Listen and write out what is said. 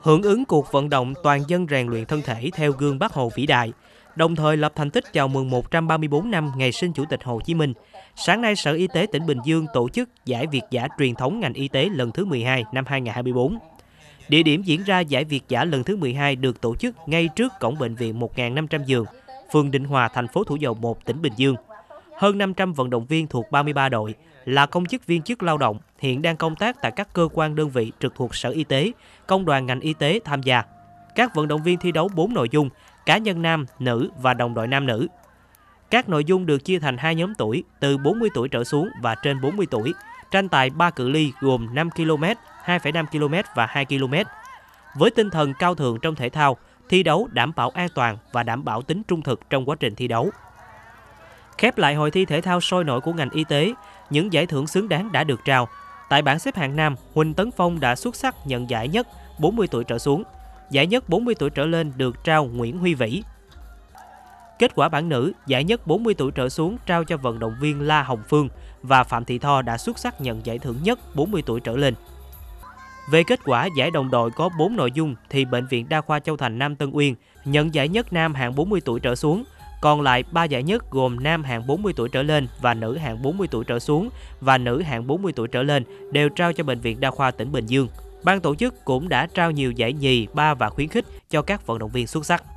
hưởng ứng cuộc vận động toàn dân rèn luyện thân thể theo gương Bác Hồ vĩ đại, đồng thời lập thành tích chào mừng 134 năm ngày sinh Chủ tịch Hồ Chí Minh. Sáng nay, Sở Y tế tỉnh Bình Dương tổ chức Giải Việt giả truyền thống ngành y tế lần thứ 12 năm 2024. Địa điểm diễn ra Giải Việt giả lần thứ 12 được tổ chức ngay trước cổng bệnh viện 1.500 giường, phường Định Hòa, thành phố Thủ Dầu Một, tỉnh Bình Dương. Hơn 500 vận động viên thuộc 33 đội là công chức viên chức lao động hiện đang công tác tại các cơ quan đơn vị trực thuộc Sở Y tế, công đoàn ngành y tế tham gia. Các vận động viên thi đấu 4 nội dung, cá nhân nam, nữ và đồng đội nam nữ. Các nội dung được chia thành hai nhóm tuổi từ 40 tuổi trở xuống và trên 40 tuổi, tranh tài 3 cự ly gồm 5 km, 2,5 km và 2 km. Với tinh thần cao thượng trong thể thao, thi đấu đảm bảo an toàn và đảm bảo tính trung thực trong quá trình thi đấu. Khép lại hội thi thể thao sôi nổi của ngành y tế, những giải thưởng xứng đáng đã được trao. Tại bảng xếp hạng nam, Huỳnh Tấn Phong đã xuất sắc nhận giải nhất 40 tuổi trở xuống. Giải nhất 40 tuổi trở lên được trao Nguyễn Huy Vĩ. Kết quả bảng nữ, giải nhất 40 tuổi trở xuống trao cho vận động viên La Hồng Phương và Phạm Thị Tho đã xuất sắc nhận giải thưởng nhất 40 tuổi trở lên. Về kết quả giải đồng đội có 4 nội dung thì Bệnh viện Đa khoa Châu Thành Nam Tân Uyên nhận giải nhất nam hạng 40 tuổi trở xuống – còn lại 3 giải nhất gồm nam hạng 40 tuổi trở lên và nữ hạng 40 tuổi trở xuống và nữ hạng 40 tuổi trở lên đều trao cho Bệnh viện Đa khoa tỉnh Bình Dương. Ban tổ chức cũng đã trao nhiều giải nhì, ba và khuyến khích cho các vận động viên xuất sắc.